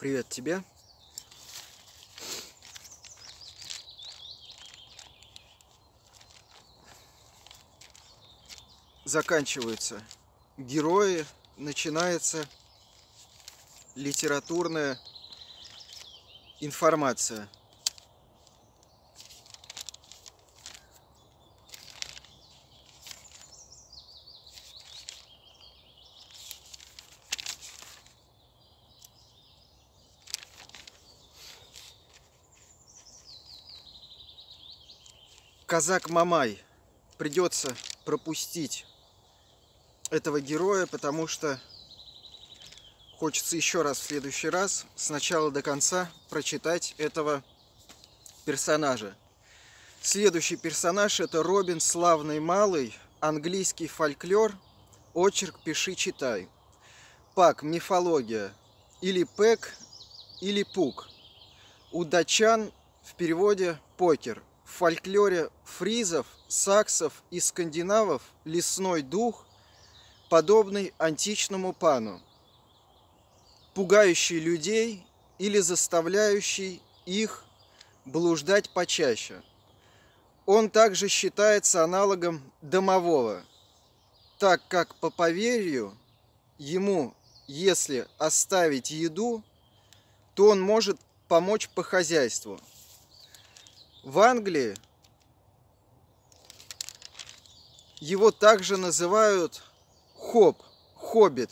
Привет тебе. Заканчиваются герои, начинается литературная информация – казак Мамай. Придется пропустить этого героя, потому что хочется еще раз в следующий раз с начала до конца прочитать этого персонажа. Следующий персонаж это Робин Славный Малый, английский фольклор, очерк «Пиши, читай». Пак – мифология, или Пэк, или Пук. У датчан в переводе «покер» в фольклоре фризов, саксов и скандинавов лесной дух, подобный античному пану, пугающий людей или заставляющий их блуждать почаще. Он также считается аналогом домового, так как по поверью ему, если оставить еду, то он может помочь по хозяйству – в Англии его также называют хоб, хоббит,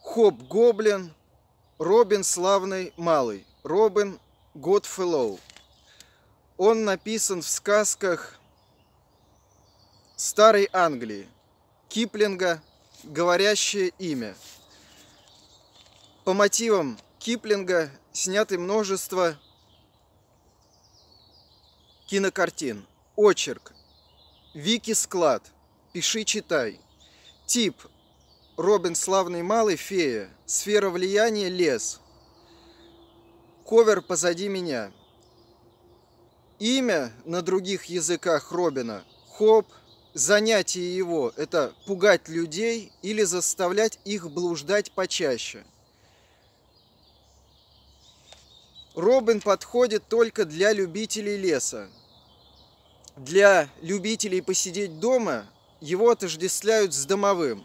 хоб-гоблин, Робин Славный Малый, Робин Годфеллоу. Он написан в сказках Старой Англии, Киплинга «Говорящее имя». По мотивам Киплинга сняты множество кинокартин. Очерк. Вики склад. Пиши, читай. Тип. Робин Славный Малый Фея. Сфера влияния Лес. Ковер позади меня. Имя на других языках Робина – Хоп. Занятие его – это пугать людей или заставлять их блуждать почаще – Робин подходит только для любителей леса. Для любителей посидеть дома его отождествляют с домовым.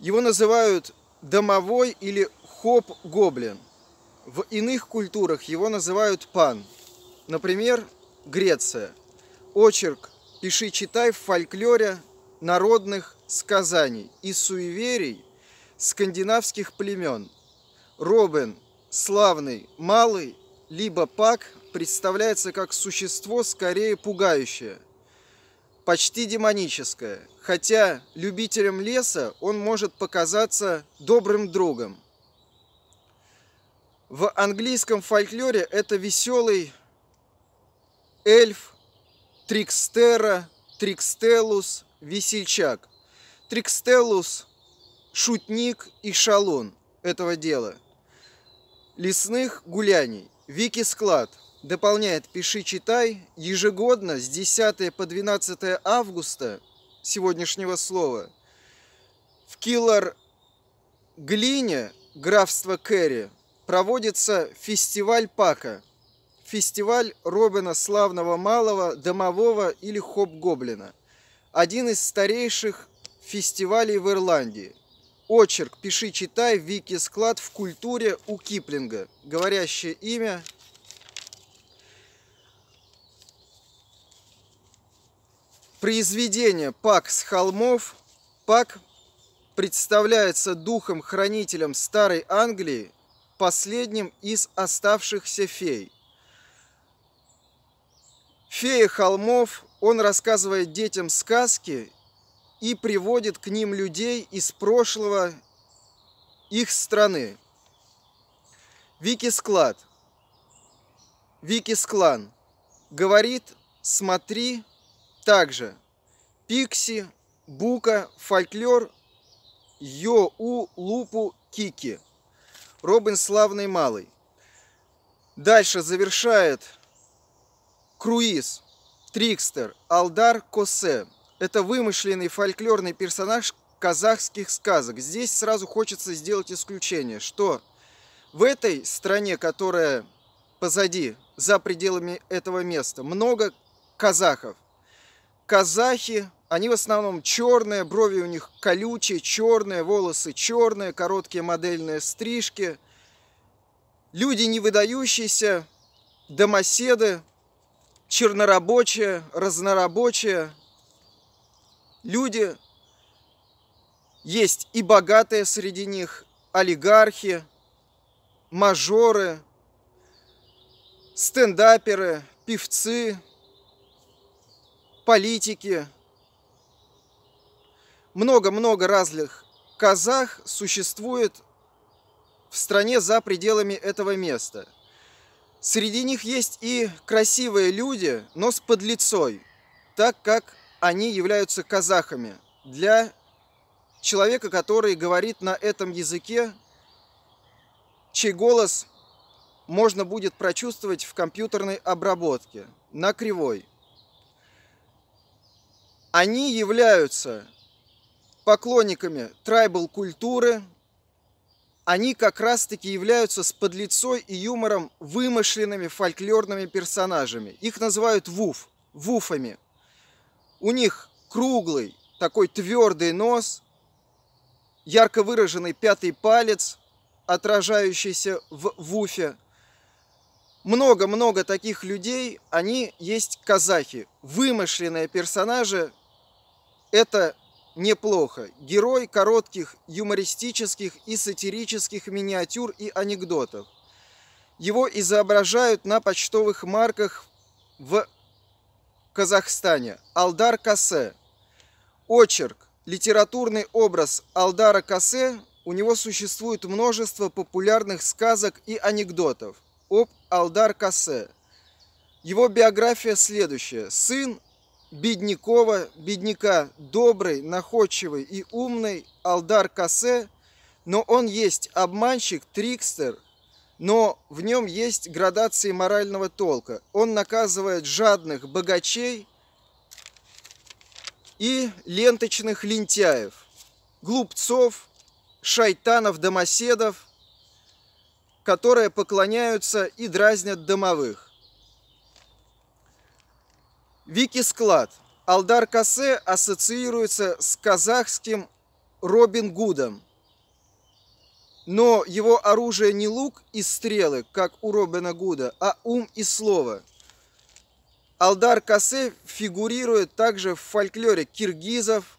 Его называют домовой или хоп-гоблин. В иных культурах его называют пан. Например, Греция. Очерк «Пиши, читай» в фольклоре народных сказаний и суеверий скандинавских племен. Робин славный малый, либо пак представляется как существо скорее пугающее, почти демоническое, хотя любителям леса он может показаться добрым другом. В английском фольклоре это веселый эльф, трикстера, трикстелус, весельчак. Трикстелус – шутник и шалун этого дела – лесных гуляний. Вики Склад дополняет «Пиши-читай» ежегодно с 10 по 12 августа сегодняшнего слова в Киллар Глине, графство Керри, проводится фестиваль Пака, фестиваль Робина Славного Малого, Домового или Хоп-Гоблина, один из старейших фестивалей в Ирландии – Очерк «Пиши, читай. Вики склад в культуре у Киплинга». Говорящее имя. Произведение «Пак с холмов». Пак представляется духом-хранителем Старой Англии, последним из оставшихся фей. Фея холмов, он рассказывает детям сказки и приводит к ним людей из прошлого их страны. Вики Склад, Вики Склан говорит, смотри также. Пикси, Бука, Фольклор, Йоу Лупу, Кики. Робин Славный Малый. Дальше завершает круиз Трикстер Алдар Косе. Это вымышленный фольклорный персонаж казахских сказок. Здесь сразу хочется сделать исключение, что в этой стране, которая позади, за пределами этого места, много казахов. Казахи, они в основном черные, брови у них колючие, черные, волосы черные, короткие модельные стрижки. Люди не выдающиеся, домоседы, чернорабочие, разнорабочие, люди, есть и богатые среди них, олигархи, мажоры, стендаперы, певцы, политики. Много-много разных казах существует в стране за пределами этого места. Среди них есть и красивые люди, но с подлецой, так как они являются казахами. Для человека, который говорит на этом языке, чей голос можно будет прочувствовать в компьютерной обработке на кривой. Они являются поклонниками трайбл культуры, они как раз-таки являются с подлицой и юмором вымышленными фольклорными персонажами. Их называют вуф, вуфами. У них круглый, такой твердый нос, ярко выраженный пятый палец, отражающийся в вуфе. Много-много таких людей, они есть казахи. Вымышленные персонажи – это неплохо. Герой коротких юмористических и сатирических миниатюр и анекдотов. Его изображают на почтовых марках в Казахстане Алдар Кассе. Очерк Литературный образ Алдара Кассе, у него существует множество популярных сказок и анекдотов об Алдар Кассе. Его биография следующая. Сын беднякова, бедняка, добрый, находчивый и умный Алдар Кассе, но он есть обманщик, трикстер – но в нем есть градации морального толка. Он наказывает жадных богачей и ленточных лентяев, глупцов, шайтанов, домоседов, которые поклоняются и дразнят домовых. Вики Склад. Алдар Кассе ассоциируется с казахским Робин Гудом – но его оружие не лук и стрелы, как у Робина Гуда, а ум и слово. Алдар Касе фигурирует также в фольклоре киргизов,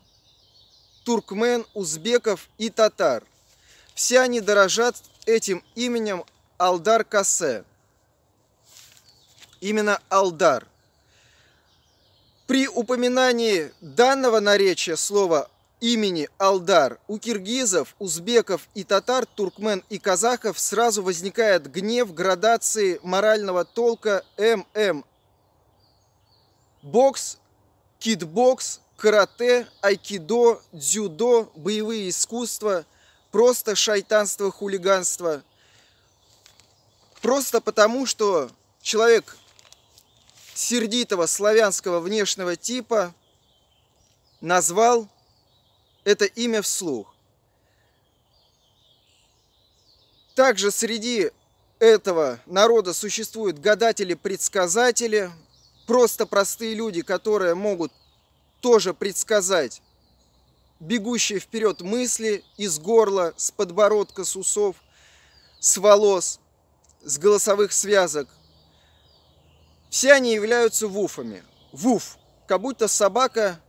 туркмен, узбеков и татар. Все они дорожат этим именем Алдар Касе. Именно Алдар. При упоминании данного наречия слова имени Алдар у киргизов, узбеков и татар, туркмен и казахов сразу возникает гнев градации морального толка ММ. Бокс, китбокс, карате, айкидо, дзюдо, боевые искусства, просто шайтанство, хулиганство. Просто потому, что человек сердитого славянского внешнего типа назвал это имя вслух. Также среди этого народа существуют гадатели-предсказатели, просто простые люди, которые могут тоже предсказать бегущие вперед мысли из горла, с подбородка, с усов, с волос, с голосовых связок. Все они являются вуфами. Вуф, как будто собака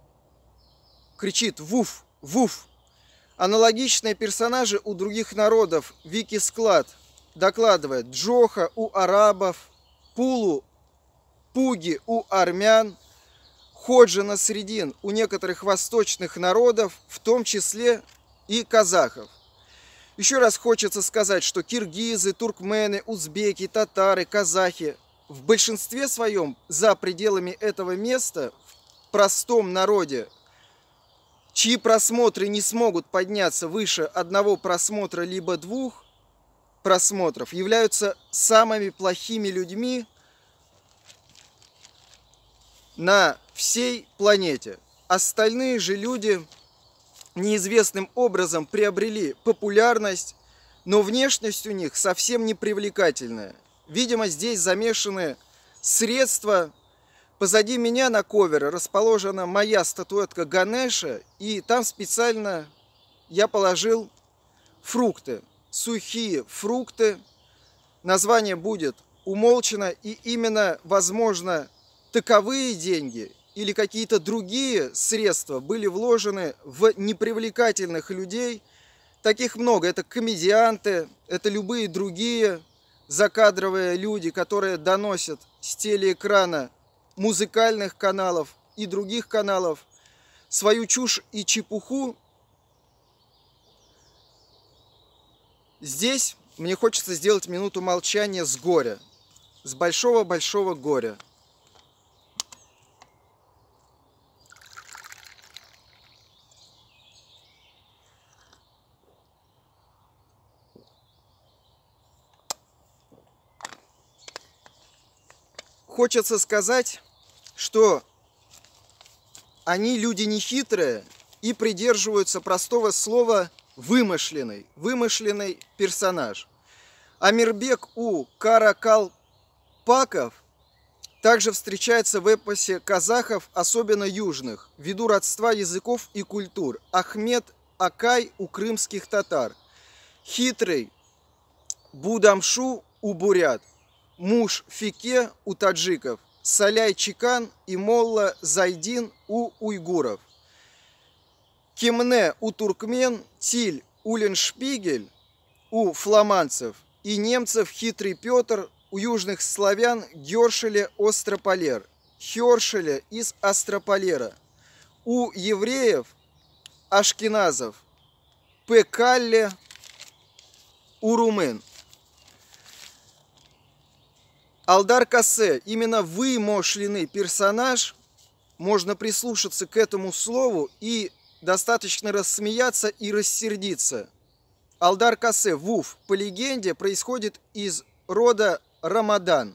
кричит «вуф», Вуф. Аналогичные персонажи у других народов. Вики Склад докладывает. Джоха у арабов, Пулу, Пуги у армян, Ходжа на Средин у некоторых восточных народов, в том числе и казахов. Еще раз хочется сказать, что киргизы, туркмены, узбеки, татары, казахи в большинстве своем за пределами этого места в простом народе чьи просмотры не смогут подняться выше одного просмотра либо двух просмотров, являются самыми плохими людьми на всей планете. Остальные же люди неизвестным образом приобрели популярность, но внешность у них совсем не привлекательная. Видимо, здесь замешаны средства Позади меня на ковере расположена моя статуэтка Ганеша, и там специально я положил фрукты, сухие фрукты. Название будет умолчено, и именно, возможно, таковые деньги или какие-то другие средства были вложены в непривлекательных людей. Таких много. Это комедианты, это любые другие закадровые люди, которые доносят с телеэкрана музыкальных каналов и других каналов, свою чушь и чепуху. Здесь мне хочется сделать минуту молчания с горя, с большого-большого горя. Хочется сказать, что они люди нехитрые и придерживаются простого слова «вымышленный», «вымышленный персонаж». Амирбек у Каракалпаков также встречается в эпосе казахов, особенно южных, ввиду родства языков и культур. Ахмед Акай у крымских татар, хитрый Будамшу у бурят – муж Фике у таджиков, Соляй Чекан и Молла Зайдин у уйгуров, Кемне у туркмен, Тиль Уллиншпигель у фламандцев и немцев Хитрый Петр у южных славян Гершеле Острополер, Хершеля из Астрополера, у евреев Ашкиназов, Пекалле у румын. Алдар Кассе, именно вымошленный персонаж, можно прислушаться к этому слову и достаточно рассмеяться и рассердиться. Алдар Кассе, вуф, по легенде, происходит из рода Рамадан.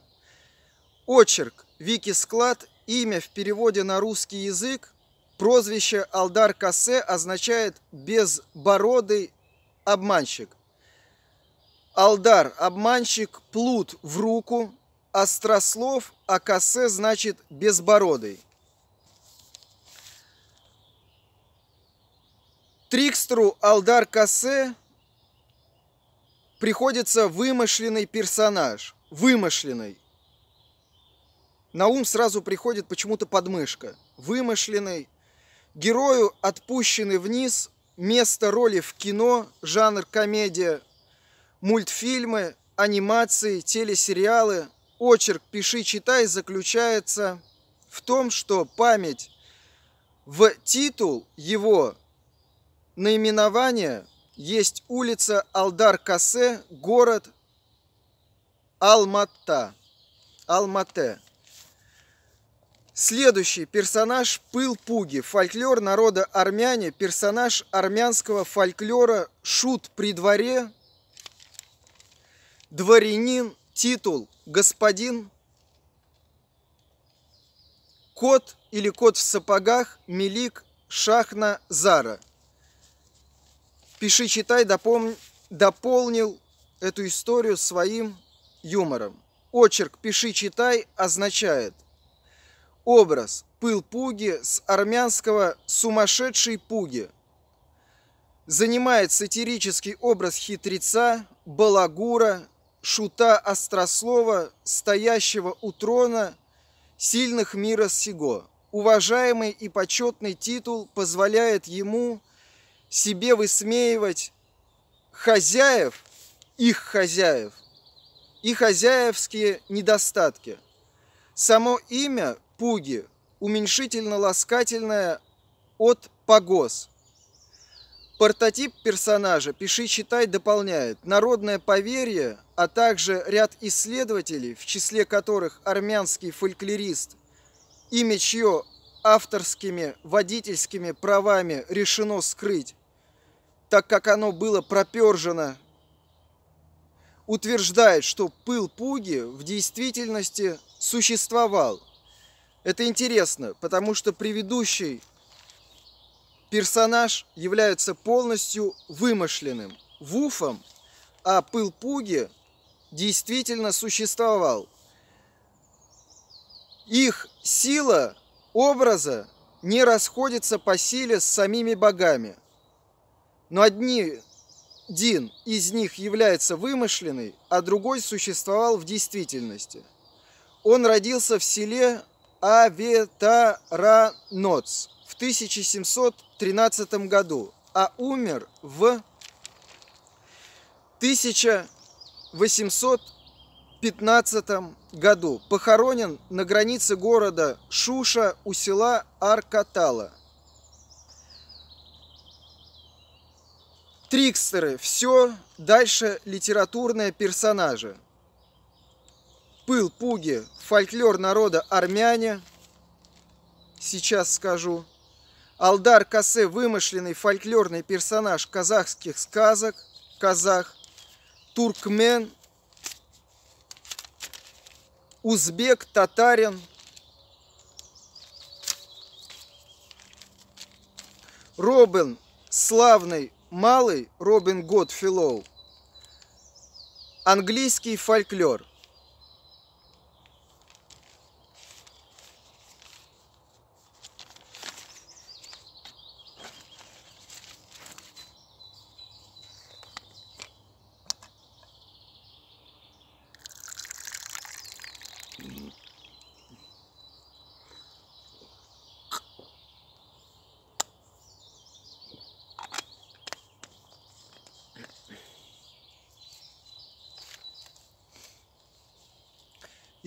Очерк, вики-склад, имя в переводе на русский язык, прозвище Алдар Кассе означает «безбородый обманщик». Алдар – обманщик, плут в руку, острослов, а косе значит безбородый. Трикстеру Алдар Косе приходится вымышленный персонаж. Вымышленный. На ум сразу приходит почему-то подмышка. Вымышленный. Герою отпущены вниз место роли в кино, жанр комедия, мультфильмы, анимации, телесериалы – очерк «Пиши, читай» заключается в том, что память в титул его наименования есть улица Алдар-Кассе, город Алмата. Алмате. Следующий персонаж Пыл-Пуги, фольклор народа армяне, персонаж армянского фольклора, шут при дворе, дворянин, титул – господин, кот или кот в сапогах, Мелик Шахна Зара. Пиши, читай, допом... дополнил эту историю своим юмором. Очерк «Пиши, читай» означает образ «Пыл пуги» с армянского «Сумасшедший пуги». Занимает сатирический образ хитреца, балагура, Шута Острослова, стоящего у трона сильных мира сего. Уважаемый и почетный титул позволяет ему себе высмеивать хозяев, их хозяев, и хозяевские недостатки. Само имя Пуги уменьшительно-ласкательное от «погос», Портотип персонажа «Пиши-читай» дополняет народное поверье, а также ряд исследователей, в числе которых армянский фольклорист, имя чье авторскими водительскими правами решено скрыть, так как оно было пропержено, утверждает, что пыл Пуги в действительности существовал. Это интересно, потому что предыдущий персонаж является полностью вымышленным, вуфом, а Пылпуги действительно существовал. Их сила образа не расходится по силе с самими богами. Но одни один из них является вымышленный, а другой существовал в действительности. Он родился в селе Аветараноц, в 1713 году, а умер в 1815 году. Похоронен на границе города Шуша у села Аркатала. Трикстеры. Все. Дальше литературные персонажи. Пыл, пуги, фольклор народа армяне. Сейчас скажу. Алдар Кассе – вымышленный фольклорный персонаж казахских сказок, казах, туркмен, узбек, татарин, Робин – славный малый Робин Годфиллоу, английский фольклор.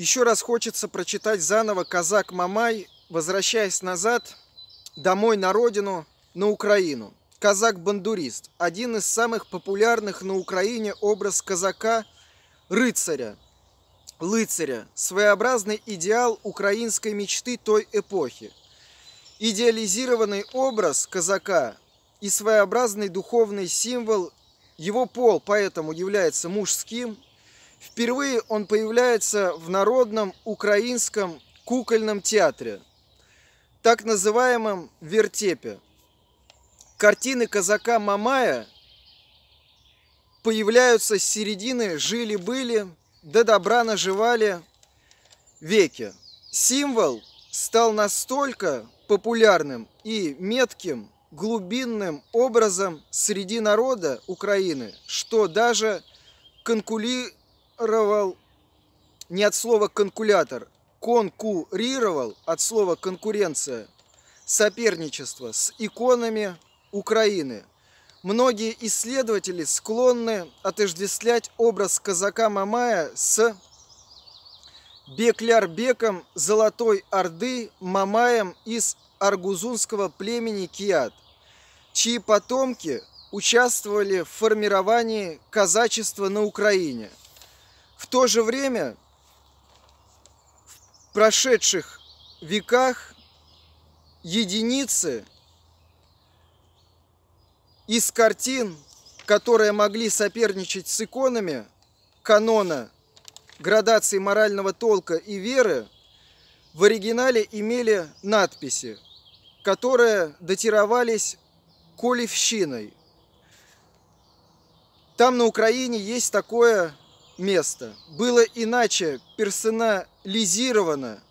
Еще раз хочется прочитать заново «Казак Мамай, возвращаясь назад, домой на родину, на Украину». Казак-бандурист – один из самых популярных на Украине образ казака – рыцаря. Лыцаря – своеобразный идеал украинской мечты той эпохи. Идеализированный образ казака и своеобразный духовный символ, его пол поэтому является мужским – Впервые он появляется в народном украинском кукольном театре, так называемом вертепе. Картины казака Мамая появляются с середины «Жили-были», «Да добра наживали» веки. Символ стал настолько популярным и метким, глубинным образом среди народа Украины, что даже конкули конкурировал не от слова конкулятор, конкурировал от слова конкуренция, соперничество с иконами Украины. Многие исследователи склонны отождествлять образ казака Мамая с Беклярбеком Золотой Орды Мамаем из аргузунского племени Киат, чьи потомки участвовали в формировании казачества на Украине – в то же время в прошедших веках единицы из картин, которые могли соперничать с иконами канона градации морального толка и веры, в оригинале имели надписи, которые датировались колевщиной. Там на Украине есть такое место было иначе персонализировано,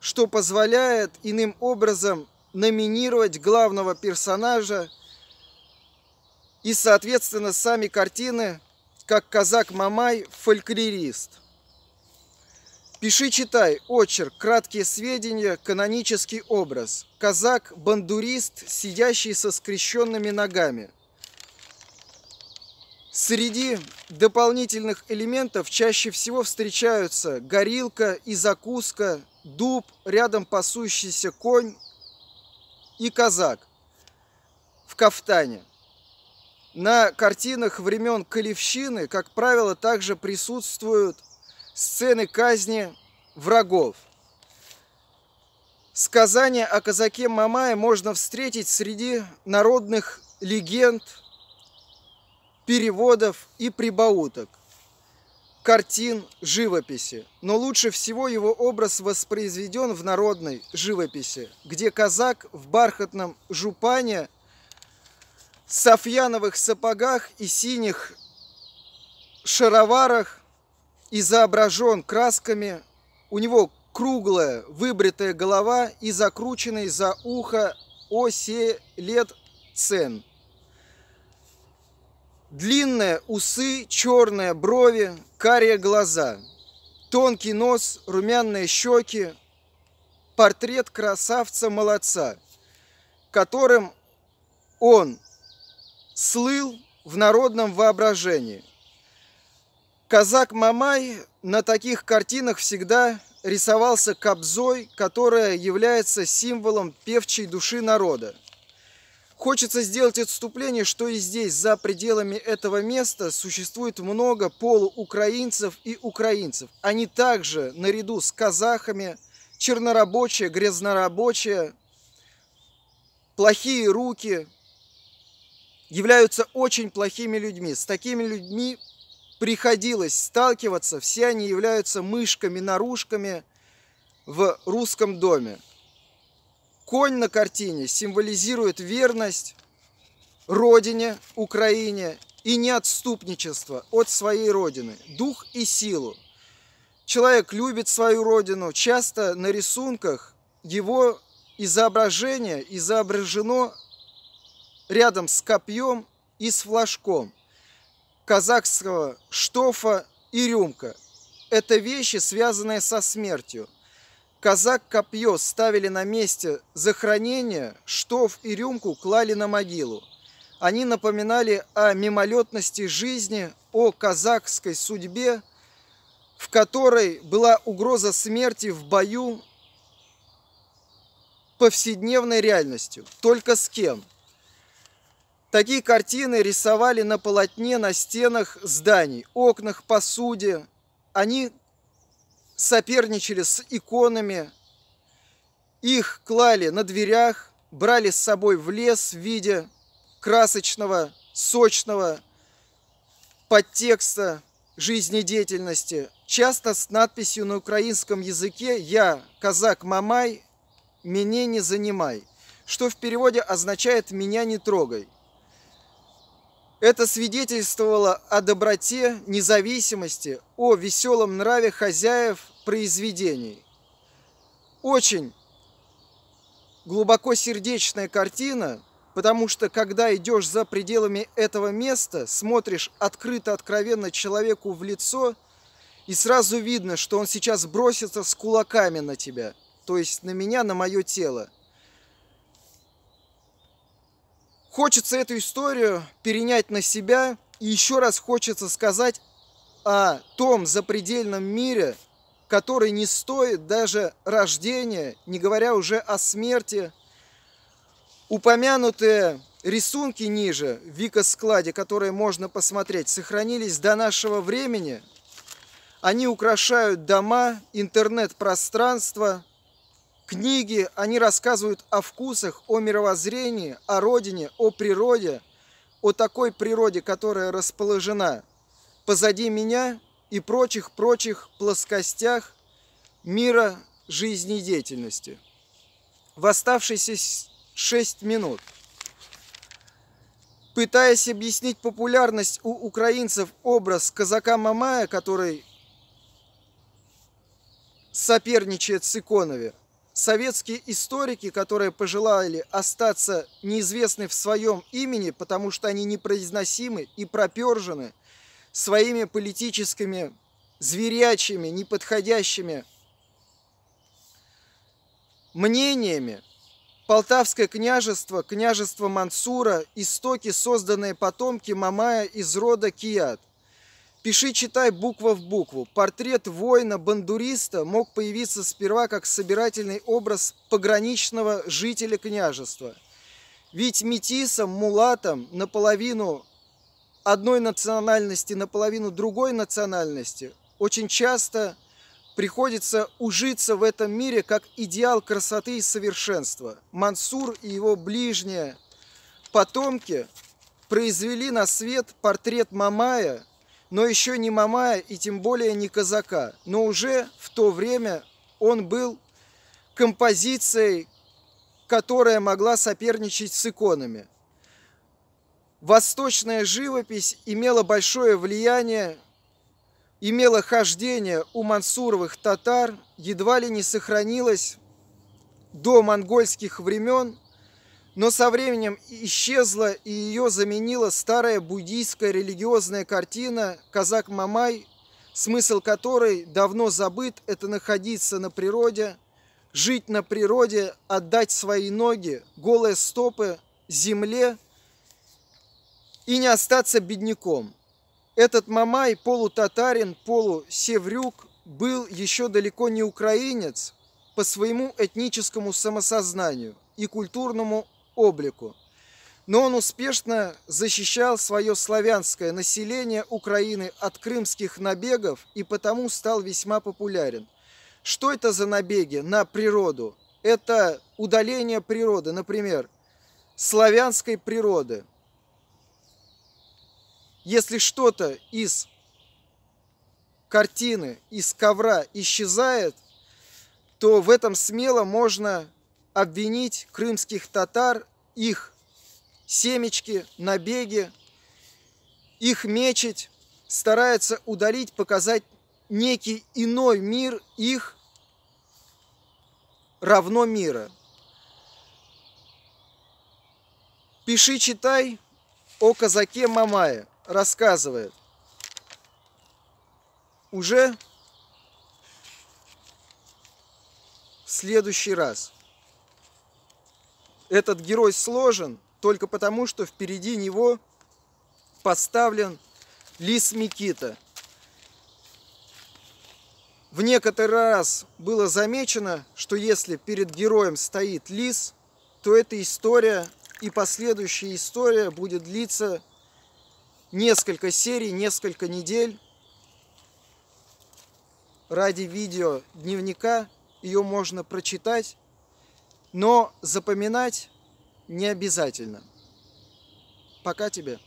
что позволяет иным образом номинировать главного персонажа и, соответственно, сами картины, как казак Мамай, фольклорист. Пиши, читай, очерк, краткие сведения, канонический образ. Казак, бандурист, сидящий со скрещенными ногами – Среди дополнительных элементов чаще всего встречаются горилка и закуска, дуб, рядом пасущийся конь и казак в кафтане. На картинах времен Калевщины, как правило, также присутствуют сцены казни врагов. Сказания о казаке Мамае можно встретить среди народных легенд – переводов и прибауток, картин, живописи. Но лучше всего его образ воспроизведен в народной живописи, где казак в бархатном жупане, софьяновых сапогах и синих шароварах изображен красками. У него круглая, выбритая голова и закрученный за ухо осе лет цен – Длинные усы, черные брови, карие глаза, тонкий нос, румяные щеки, портрет красавца-молодца, которым он слыл в народном воображении. Казак Мамай на таких картинах всегда рисовался кобзой, которая является символом певчей души народа. Хочется сделать отступление, что и здесь, за пределами этого места, существует много полуукраинцев и украинцев. Они также, наряду с казахами, чернорабочие, грязнорабочие, плохие руки, являются очень плохими людьми. С такими людьми приходилось сталкиваться, все они являются мышками-нарушками в русском доме. Конь на картине символизирует верность Родине, Украине и неотступничество от своей Родины, дух и силу. Человек любит свою Родину, часто на рисунках его изображение изображено рядом с копьем и с флажком казахского штофа и рюмка. Это вещи, связанные со смертью – Казак копье ставили на месте захоронения, штоф и рюмку клали на могилу. Они напоминали о мимолетности жизни, о казахской судьбе, в которой была угроза смерти в бою повседневной реальностью. Только с кем? Такие картины рисовали на полотне, на стенах зданий, окнах, посуде. Они соперничали с иконами, их клали на дверях, брали с собой в лес в виде красочного, сочного подтекста жизнедеятельности, часто с надписью на украинском языке «Я, казак Мамай, меня не занимай», что в переводе означает «меня не трогай». Это свидетельствовало о доброте, независимости, о веселом нраве хозяев произведений. Очень глубоко сердечная картина, потому что когда идешь за пределами этого места, смотришь открыто, откровенно человеку в лицо, и сразу видно, что он сейчас бросится с кулаками на тебя, то есть на меня, на мое тело. Хочется эту историю перенять на себя, и еще раз хочется сказать о том запредельном мире, который не стоит даже рождения, не говоря уже о смерти. Упомянутые рисунки ниже в Вика-складе, которые можно посмотреть, сохранились до нашего времени. Они украшают дома, интернет-пространство, книги. Они рассказывают о вкусах, о мировоззрении, о родине, о природе, о такой природе, которая расположена позади меня – и прочих-прочих плоскостях мира жизнедеятельности. В оставшиеся 6 минут, пытаясь объяснить популярность у украинцев образ казака Мамая, который соперничает с Иконове, советские историки, которые пожелали остаться неизвестны в своем имени, потому что они непроизносимы и пропержены – своими политическими зверячими, неподходящими мнениями Полтавское княжество, княжество Мансура, истоки, созданные потомки Мамая из рода Кият. Пиши, читай буква в букву. Портрет воина-бандуриста мог появиться сперва как собирательный образ пограничного жителя княжества. Ведь метисом, мулатом, наполовину одной национальности наполовину другой национальности, очень часто приходится ужиться в этом мире как идеал красоты и совершенства. Мансур и его ближние потомки произвели на свет портрет Мамая, но еще не Мамая и тем более не казака. Но уже в то время он был композицией, которая могла соперничать с иконами восточная живопись имела большое влияние, имела хождение у мансуровых татар, едва ли не сохранилась до монгольских времен, но со временем исчезла и ее заменила старая буддийская религиозная картина «Казак Мамай», смысл которой давно забыт – это находиться на природе, жить на природе, отдать свои ноги, голые стопы, земле – и не остаться бедняком. Этот Мамай, полутатарин, полусеврюк, был еще далеко не украинец по своему этническому самосознанию и культурному облику. Но он успешно защищал свое славянское население Украины от крымских набегов и потому стал весьма популярен. Что это за набеги на природу? Это удаление природы, например, славянской природы – если что-то из картины, из ковра исчезает, то в этом смело можно обвинить крымских татар, их семечки, набеги, их мечеть, старается удалить, показать некий иной мир их равно мира. Пиши, читай о казаке Мамае – рассказывает. Уже в следующий раз. Этот герой сложен только потому, что впереди него поставлен лис Микита. В некоторый раз было замечено, что если перед героем стоит лис, то эта история и последующая история будет длиться несколько серий, несколько недель ради видео дневника. Ее можно прочитать, но запоминать не обязательно. Пока тебе.